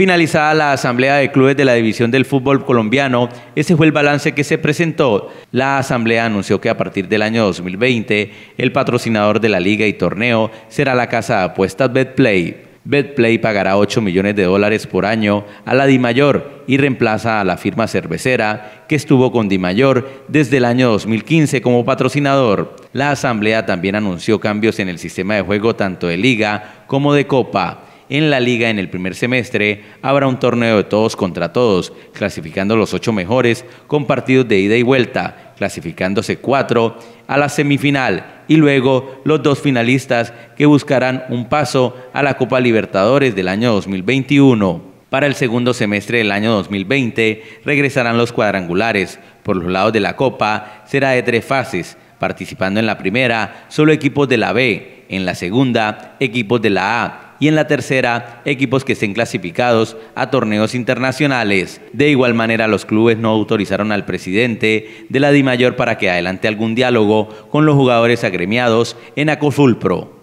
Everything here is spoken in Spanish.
Finalizada la Asamblea de Clubes de la División del Fútbol Colombiano, ese fue el balance que se presentó. La Asamblea anunció que a partir del año 2020, el patrocinador de la liga y torneo será la casa de apuestas BetPlay. BetPlay pagará 8 millones de dólares por año a la DiMayor y reemplaza a la firma cervecera que estuvo con DiMayor desde el año 2015 como patrocinador. La Asamblea también anunció cambios en el sistema de juego tanto de liga como de copa en la liga en el primer semestre habrá un torneo de todos contra todos, clasificando los ocho mejores con partidos de ida y vuelta, clasificándose cuatro a la semifinal y luego los dos finalistas que buscarán un paso a la Copa Libertadores del año 2021. Para el segundo semestre del año 2020 regresarán los cuadrangulares. Por los lados de la Copa será de tres fases, participando en la primera solo equipos de la B, en la segunda equipos de la A y en la tercera, equipos que estén clasificados a torneos internacionales. De igual manera, los clubes no autorizaron al presidente de la DIMAYOR para que adelante algún diálogo con los jugadores agremiados en Acofulpro.